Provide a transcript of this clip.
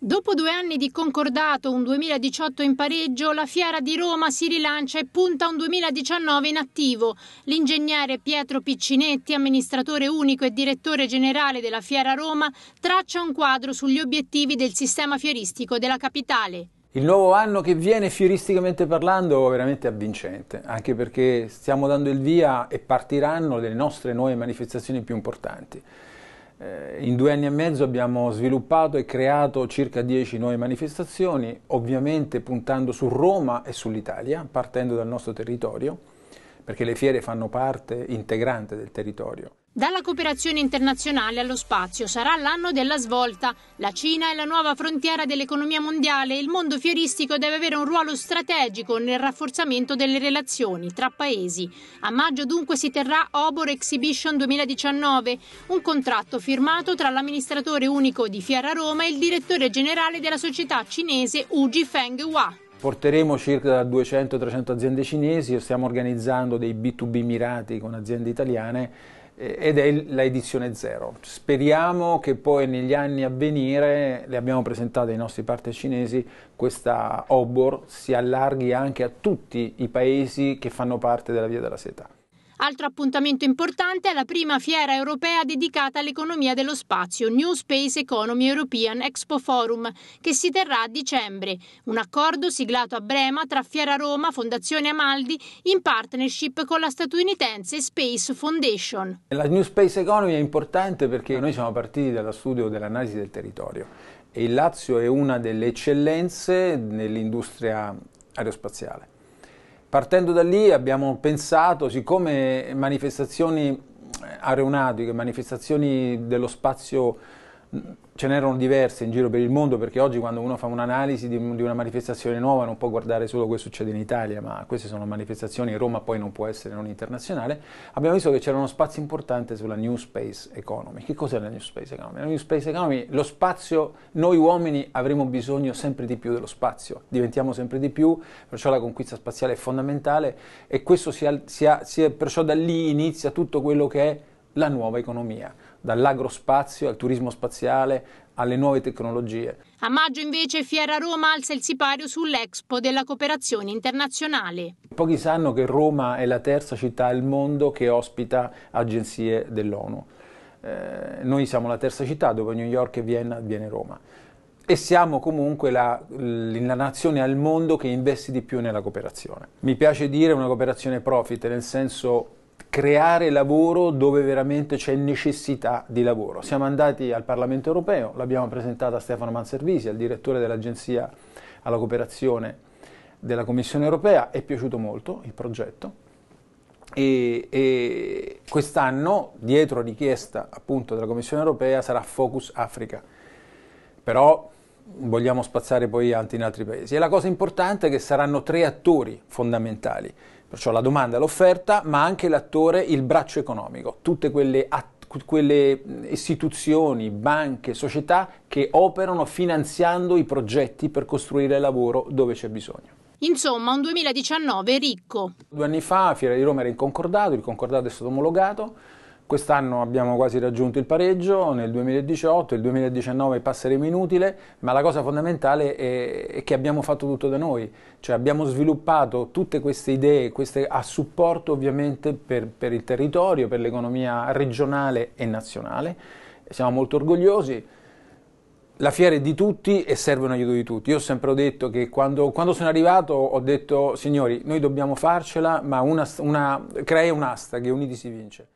Dopo due anni di concordato, un 2018 in pareggio, la Fiera di Roma si rilancia e punta un 2019 in attivo. L'ingegnere Pietro Piccinetti, amministratore unico e direttore generale della Fiera Roma, traccia un quadro sugli obiettivi del sistema fieristico della capitale. Il nuovo anno che viene, fieristicamente parlando, è veramente avvincente, anche perché stiamo dando il via e partiranno le nostre nuove manifestazioni più importanti. Eh, in due anni e mezzo abbiamo sviluppato e creato circa 10 nuove manifestazioni, ovviamente puntando su Roma e sull'Italia, partendo dal nostro territorio, perché le fiere fanno parte integrante del territorio. Dalla cooperazione internazionale allo spazio sarà l'anno della svolta. La Cina è la nuova frontiera dell'economia mondiale e il mondo fioristico deve avere un ruolo strategico nel rafforzamento delle relazioni tra paesi. A maggio dunque si terrà Obor Exhibition 2019, un contratto firmato tra l'amministratore unico di Fiera Roma e il direttore generale della società cinese Uji Feng Hua. Porteremo circa 200-300 aziende cinesi e stiamo organizzando dei B2B mirati con aziende italiane eh, ed è la edizione zero. Speriamo che poi negli anni a venire, le abbiamo presentate ai nostri partner cinesi, questa Obor si allarghi anche a tutti i paesi che fanno parte della Via della Seta. Altro appuntamento importante è la prima fiera europea dedicata all'economia dello spazio, New Space Economy European Expo Forum, che si terrà a dicembre. Un accordo siglato a Brema tra Fiera Roma, Fondazione Amaldi, in partnership con la statunitense Space Foundation. La New Space Economy è importante perché noi siamo partiti dallo studio dell'analisi del territorio e il Lazio è una delle eccellenze nell'industria aerospaziale. Partendo da lì abbiamo pensato, siccome manifestazioni aeronautiche, manifestazioni dello spazio ce n'erano diverse in giro per il mondo perché oggi quando uno fa un'analisi di, una manifestazione nuova non può guardare solo quello che succede in Italia, ma queste sono manifestazioni, Roma poi non può essere non internazionale, abbiamo visto che c'era uno spazio importante sulla New Space Economy. Che cos'è la New Space Economy? La New Space Economy, lo spazio, noi uomini avremo bisogno sempre di più dello spazio, diventiamo sempre di più, perciò la conquista spaziale è fondamentale e questo si ha, si perciò da lì inizia tutto quello che è la nuova economia dall'agrospazio al turismo spaziale alle nuove tecnologie. A maggio invece Fiera Roma alza il sipario sull'Expo della cooperazione internazionale. Pochi sanno che Roma è la terza città al mondo che ospita agenzie dell'ONU. Eh, noi siamo la terza città dopo New York e Vienna avviene Roma e siamo comunque la, la, nazione al mondo che investe di più nella cooperazione. Mi piace dire una cooperazione profit, nel senso creare lavoro dove veramente c'è necessità di lavoro. Siamo andati al Parlamento europeo, l'abbiamo presentata a Stefano Manservisi, al direttore dell'Agenzia alla cooperazione della Commissione europea, è piaciuto molto il progetto e, e quest'anno, dietro richiesta appunto della Commissione europea, sarà Focus Africa. Però vogliamo spazzare poi anche in altri paesi. E la cosa importante è che saranno tre attori fondamentali perciò la domanda e l'offerta, ma anche l'attore, il braccio economico, tutte quelle, quelle istituzioni, banche, società che operano finanziando i progetti per costruire lavoro dove c'è bisogno. Insomma, un 2019 ricco. Due anni fa Fiera di Roma era in concordato, il concordato è stato omologato, Quest'anno abbiamo quasi raggiunto il pareggio, nel 2018, il 2019 passeremo inutile, ma la cosa fondamentale è, che abbiamo fatto tutto da noi, cioè abbiamo sviluppato tutte queste idee queste, a supporto ovviamente per, per il territorio, per l'economia regionale e nazionale, siamo molto orgogliosi. La fiera è di tutti e serve un aiuto di tutti. Io sempre ho detto che quando, quando sono arrivato ho detto signori noi dobbiamo farcela ma una, una, crea un'asta che uniti si vince.